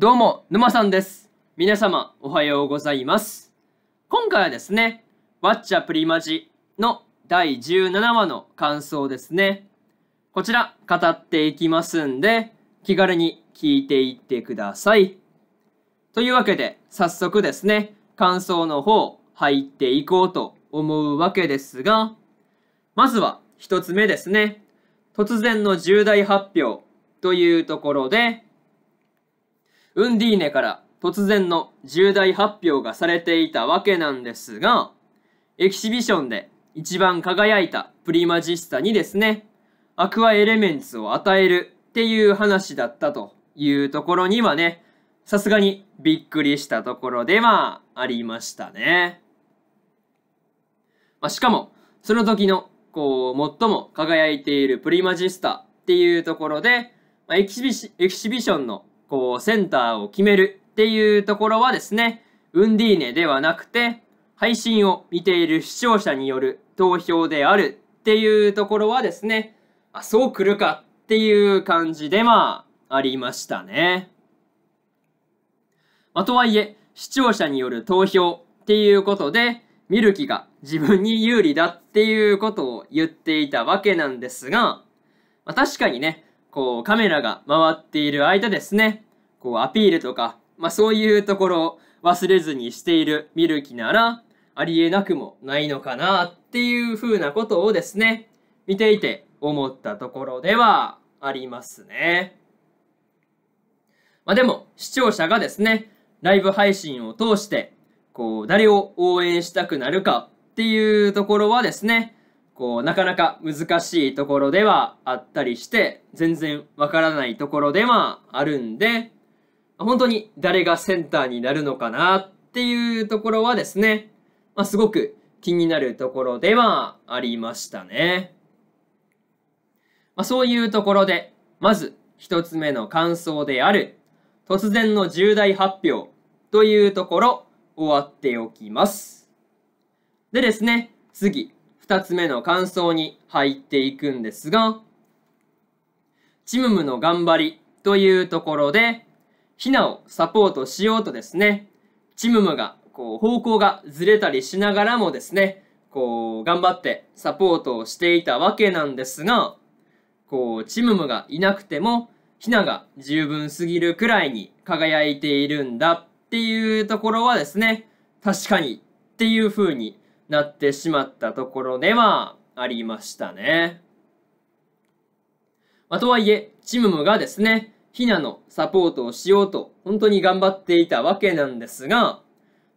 どうも、沼さんです。皆様、おはようございます。今回はですね、ワッチャプリマジの第17話の感想ですね。こちら、語っていきますんで、気軽に聞いていってください。というわけで、早速ですね、感想の方、入っていこうと思うわけですが、まずは一つ目ですね、突然の重大発表というところで、ウンディーネから突然の重大発表がされていたわけなんですが、エキシビションで一番輝いたプリマジスタにですね、アクアエレメンツを与えるっていう話だったというところにはね、さすがにびっくりしたところではありましたね。まあ、しかも、その時の、こう、最も輝いているプリマジスタっていうところで、まあ、エキシビシエキシビションのこう、センターを決めるっていうところはですね、ウンディーネではなくて、配信を見ている視聴者による投票であるっていうところはですね、あ、そう来るかっていう感じで、まあ、ありましたね。まあ、とはいえ、視聴者による投票っていうことで、見る気が自分に有利だっていうことを言っていたわけなんですが、まあ、確かにね、こう、カメラが回っている間ですね、こう、アピールとか、まあ、そういうところを忘れずにしているミルキなら、ありえなくもないのかなっていうふうなことをですね、見ていて思ったところではありますね。まあ、でも、視聴者がですね、ライブ配信を通して、こう、誰を応援したくなるかっていうところはですね、こう、なかなか難しいところではあったりして、全然わからないところではあるんで、本当に誰がセンターになるのかなっていうところはですね、まあ、すごく気になるところではありましたね。まあ、そういうところで、まず一つ目の感想である、突然の重大発表というところ、終わっておきます。でですね、次、2つ目の感想に入っていくんですが、チムムの頑張りというところで、ヒナをサポートしようとですね、チムムがこう方向がずれたりしながらもですね、こう頑張ってサポートをしていたわけなんですが、こうチムムがいなくても、ヒナが十分すぎるくらいに輝いているんだっていうところはですね、確かにっていう風になってしまったところではありましたね。まあ、とはいえ、チムムがですね、ヒナのサポートをしようと本当に頑張っていたわけなんですが、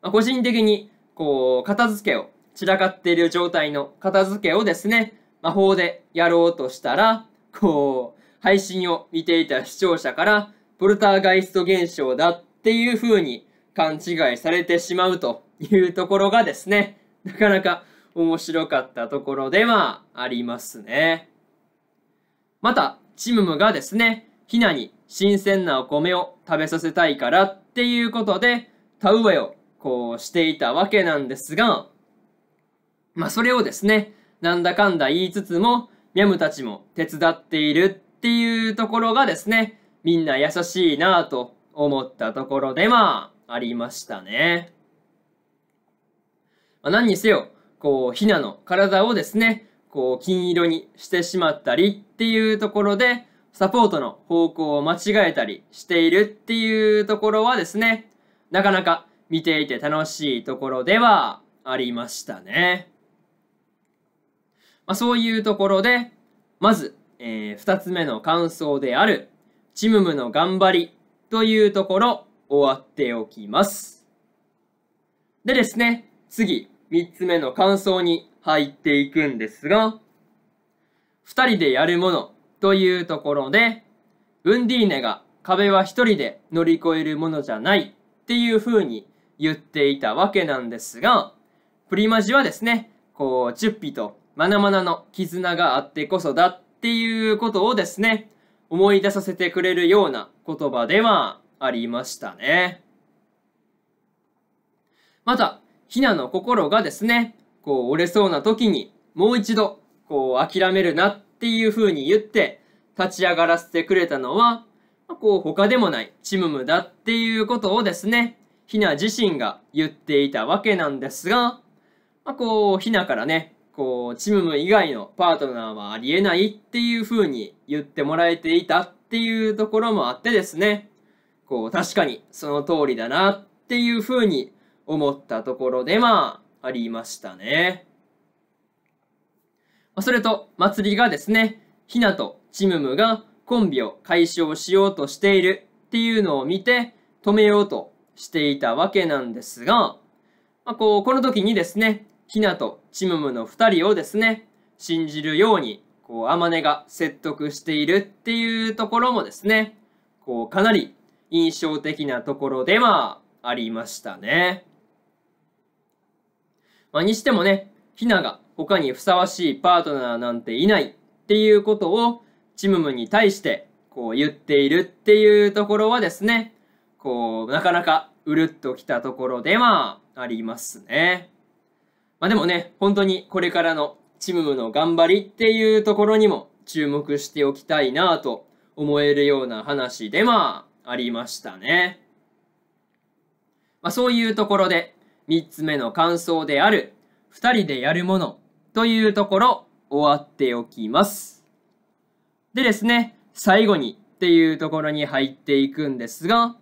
まあ、個人的にこう、片付けを、散らかっている状態の片付けをですね、魔法でやろうとしたら、こう、配信を見ていた視聴者から、ポルターガイスト現象だっていう風に勘違いされてしまうというところがですね、なかなか面白かったところではありますね。また、チムムがですね、ヒナに新鮮なお米を食べさせたいからっていうことで、田植えをこうしていたわけなんですが、まあそれをですね、なんだかんだ言いつつも、ミャムたちも手伝っているっていうところがですね、みんな優しいなぁと思ったところではありましたね。まあ、何にせよ、こう、ヒナの体をですね、こう、金色にしてしまったりっていうところで、サポートの方向を間違えたりしているっていうところはですね、なかなか見ていて楽しいところではありましたね。まあ、そういうところで、まず、えー、2つ目の感想である、チムムの頑張りというところ、終わっておきます。でですね、次、3つ目の感想に入っていくんですが、2人でやるものというところで、ウンディーネが壁は1人で乗り越えるものじゃないっていう風に言っていたわけなんですが、プリマジはですね、こう、チュッピとマナマナの絆があってこそだっていうことをですね、思い出させてくれるような言葉ではありましたね。また、ヒナの心がですね、こう折れそうな時にもう一度、こう諦めるなっていう風に言って、立ち上がらせてくれたのは、こう他でもないチムムだっていうことをですね、ヒナ自身が言っていたわけなんですが、まあ、こう、ヒナからね、こう、チムム以外のパートナーはありえないっていう風に言ってもらえていたっていうところもあってですね、こう、確かにその通りだなっていう風に思ったところで、まあ、ありましたね。それと、祭りがですね、ひなとちむむがコンビを解消しようとしているっていうのを見て、止めようとしていたわけなんですが、まあ、こう、この時にですね、ひなとちむむの2人をですね、信じるように、こう、あまねが説得しているっていうところもですね、こう、かなり印象的なところではありましたね。まあ、にしてもね、ヒナが他にふさわしいパートナーなんていないっていうことをチムムに対してこう言っているっていうところはですね、こう、なかなかうるっときたところではありますね。まあでもね、本当にこれからのチムムの頑張りっていうところにも注目しておきたいなと思えるような話ではありましたね。まあそういうところで、3つ目の感想である2人でやるものというところ終わっておきます。でですね、最後にっていうところに入っていくんですが、ま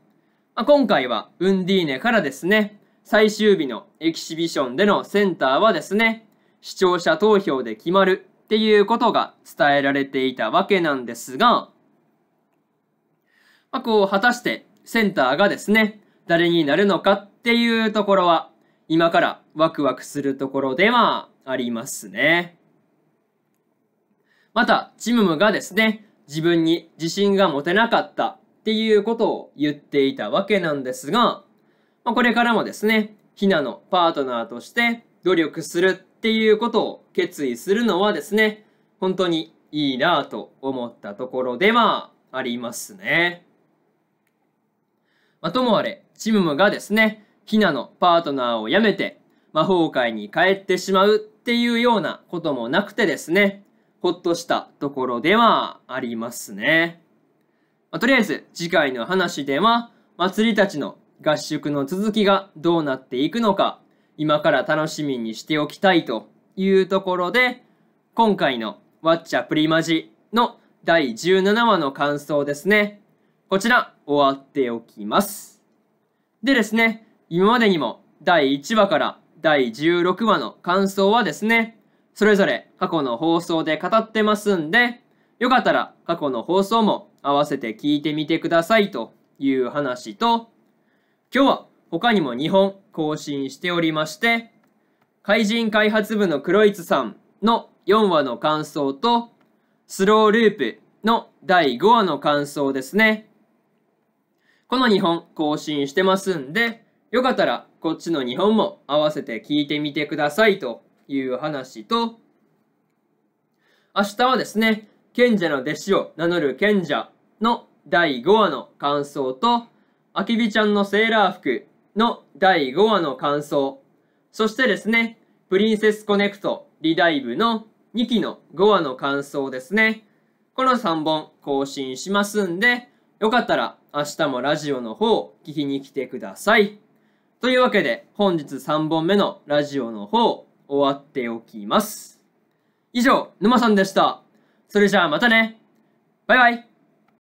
あ、今回はウンディーネからですね、最終日のエキシビションでのセンターはですね、視聴者投票で決まるっていうことが伝えられていたわけなんですが、まあ、こう果たしてセンターがですね、誰になるのかっていうところは今からワクワクするところではありますね。また、チムムがですね、自分に自信が持てなかったっていうことを言っていたわけなんですが、まあ、これからもですね、ヒナのパートナーとして努力するっていうことを決意するのはですね、本当にいいなぁと思ったところではありますね。まあ、ともあれ、チムムがですね、ヒナのパートナーを辞めて魔法界に帰ってしまうっていうようなこともなくてですね、ほっとしたところではありますね。まあ、とりあえず次回の話では祭りたちの合宿の続きがどうなっていくのか今から楽しみにしておきたいというところで今回のワッチャプリマジの第17話の感想ですね。こちら終わっておきます。でですね、今までにも第1話から第16話の感想はですね、それぞれ過去の放送で語ってますんで、よかったら過去の放送も合わせて聞いてみてくださいという話と、今日は他にも2本更新しておりまして、怪人開発部のクロイツさんの4話の感想と、スローループの第5話の感想ですね。この2本更新してますんで、よかったらこっちの日本も合わせて聞いてみてくださいという話と、明日はですね、賢者の弟子を名乗る賢者の第5話の感想と、あきびちゃんのセーラー服の第5話の感想、そしてですね、プリンセスコネクトリダイブの2期の5話の感想ですね。この3本更新しますんで、よかったら明日もラジオの方聞きに来てください。というわけで、本日3本目のラジオの方、終わっておきます。以上、沼さんでした。それじゃあまたね。バイバイ。